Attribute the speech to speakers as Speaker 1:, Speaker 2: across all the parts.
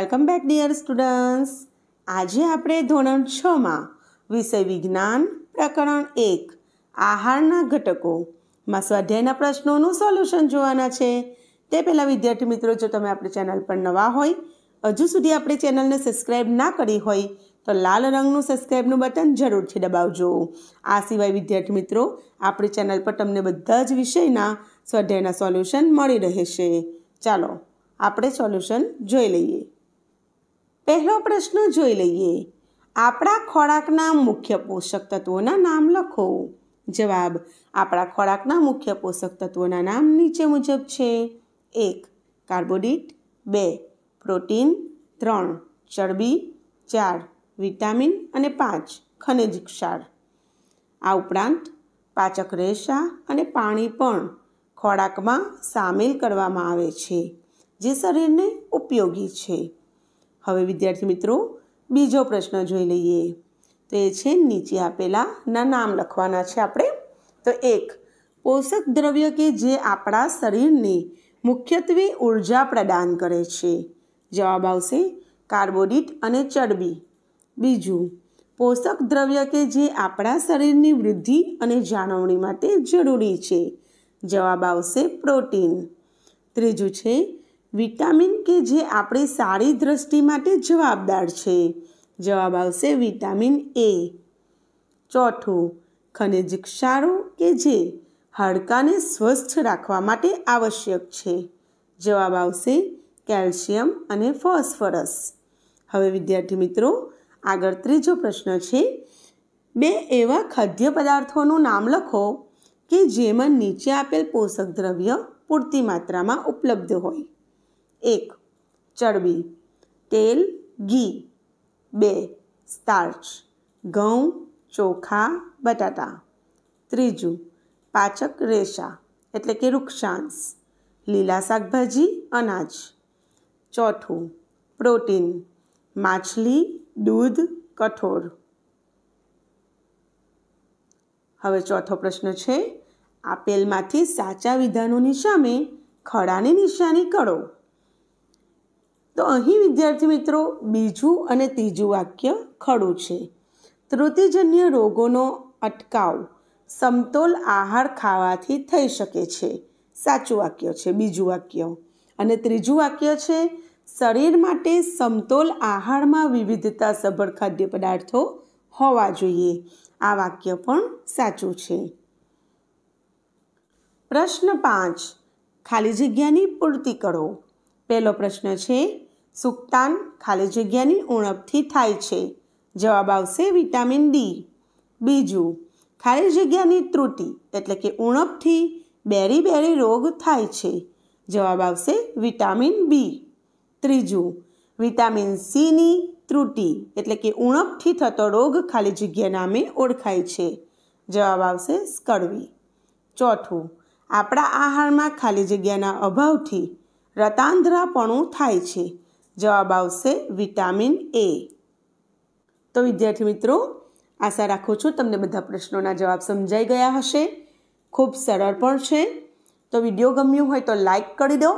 Speaker 1: welcome back dear students આજે આપણે ધોરણ છમાં વિષય વિજ્ઞાન પ્રકરણ એક આહારના ઘટકોમાં સ્વાધ્યાયના પ્રશ્નોનું સોલ્યુશન જોવાના છે તે પહેલાં વિદ્યાર્થી મિત્રો જો તમે આપણી ચેનલ પર નવા હોય હજુ સુધી આપણી ચેનલને સબસ્ક્રાઈબ ના કરી હોય તો લાલ રંગનું સબસ્ક્રાઈબનું બટન જરૂરથી દબાવજો આ સિવાય વિદ્યાર્થી મિત્રો આપણી ચેનલ પર તમને બધા જ વિષયના સ્વાધ્યાયના સોલ્યુશન મળી રહેશે ચાલો આપણે સોલ્યુશન જોઈ લઈએ પહેલો પ્રશ્ન જોઈ લઈએ આપણા ખોરાકના મુખ્ય પોષક તત્વોના નામ લખો જવાબ આપણા ખોરાકના મુખ્ય પોષક તત્વોના નામ નીચે મુજબ છે એક કાર્બોડિટ બે પ્રોટીન ત્રણ ચરબી ચાર વિટામિન અને પાંચ ખનિજ ક્ષાર આ ઉપરાંત પાચક રેસા અને પાણી પણ ખોરાકમાં સામેલ કરવામાં આવે છે જે શરીરને ઉપયોગી છે હવે વિદ્યાર્થી મિત્રો બીજો પ્રશ્ન જોઈ લઈએ તો એ છે નીચે આપેલાના નામ લખવાના છે આપણે તો એક પોષક દ્રવ્ય કે જે આપણા શરીરને મુખ્યત્વે ઉર્જા પ્રદાન કરે છે જવાબ આવશે કાર્બોડિટ અને ચરબી બીજું પોષક દ્રવ્ય કે જે આપણા શરીરની વૃદ્ધિ અને જાળવણી માટે જરૂરી છે જવાબ આવશે પ્રોટીન ત્રીજું છે વિટામિન કે જે આપણી સારી દ્રષ્ટિ માટે જવાબદાર છે જવાબ આવશે વિટામિન એ ચોથું ખનિજ ક્ષારો કે જે હાડકાને સ્વસ્થ રાખવા માટે આવશ્યક છે જવાબ આવશે કેલ્શિયમ અને ફોસ્ફરસ હવે વિદ્યાર્થી મિત્રો આગળ ત્રીજો પ્રશ્ન છે બે એવા ખાદ્ય પદાર્થોનું નામ લખો કે જેમાં નીચે આપેલ પોષક દ્રવ્ય પૂરતી માત્રામાં ઉપલબ્ધ હોય એક ચરબી તેલ ઘી બે સ્ટાર્ચ ઘઉં ચોખા બટાટા ત્રીજું પાચક રેશા એટલે કે વૃક્ષાંશ લીલા શાકભાજી અનાજ ચોથું પ્રોટીન માછલી દૂધ કઠોળ હવે ચોથો પ્રશ્ન છે આપેલમાંથી સાચા વિધાનોની સામે ખડાની નિશાની કરો તો અહીં વિદ્યાર્થી મિત્રો બીજું અને ત્રીજું વાક્ય ખડું છે તૃતિજન્ય રોગોનો અટકાવ સમતોલ આહાર ખાવાથી થઈ શકે છે સાચું વાક્ય છે બીજું વાક્ય અને ત્રીજું વાક્ય છે શરીર માટે સમતોલ આહારમાં વિવિધતા સભર ખાદ્ય પદાર્થો હોવા જોઈએ આ વાક્ય પણ સાચું છે પ્રશ્ન પાંચ ખાલી જગ્યાની પૂર્તિ કરો પહેલો પ્રશ્ન છે સુકતાન ખાલી જગ્યાની ઉણપથી થાય છે જવાબ આવશે વિટામિન ડી બીજું ખાલી જગ્યાની ત્રુટિ એટલે કે ઉણપથી બેરી બેરી રોગ થાય છે જવાબ આવશે વિટામિન બી ત્રીજું વિટામિન સીની ત્રુટિ એટલે કે ઉણપથી થતો રોગ ખાલી જગ્યા નામે ઓળખાય છે જવાબ આવશે સ્કડવી ચોથું આપણા આહારમાં ખાલી જગ્યાના અભાવથી રતાંધરાપણું થાય છે જવાબ આવશે વિટામિન એ તો વિદ્યાર્થી મિત્રો આશા રાખું છું તમને બધા પ્રશ્નોના જવાબ સમજાઈ ગયા હશે ખૂબ સરળ પણ છે તો વિડીયો ગમ્યું હોય તો લાઇક કરી દો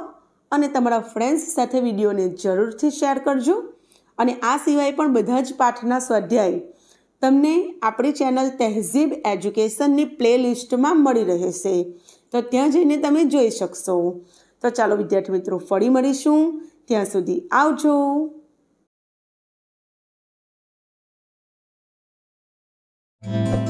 Speaker 1: અને તમારા ફ્રેન્ડ્સ સાથે વિડીયોને જરૂરથી શેર કરજો અને આ સિવાય પણ બધા જ પાઠના સ્વાધ્યાય તમને આપણી ચેનલ તહેઝીબ એજ્યુકેશનની પ્લેલિસ્ટમાં મળી રહેશે તો ત્યાં જઈને તમે જોઈ શકશો તો ચાલો વિદ્યાર્થી મિત્રો ફરી મળીશું ત્યાં સુધી આવજો thank you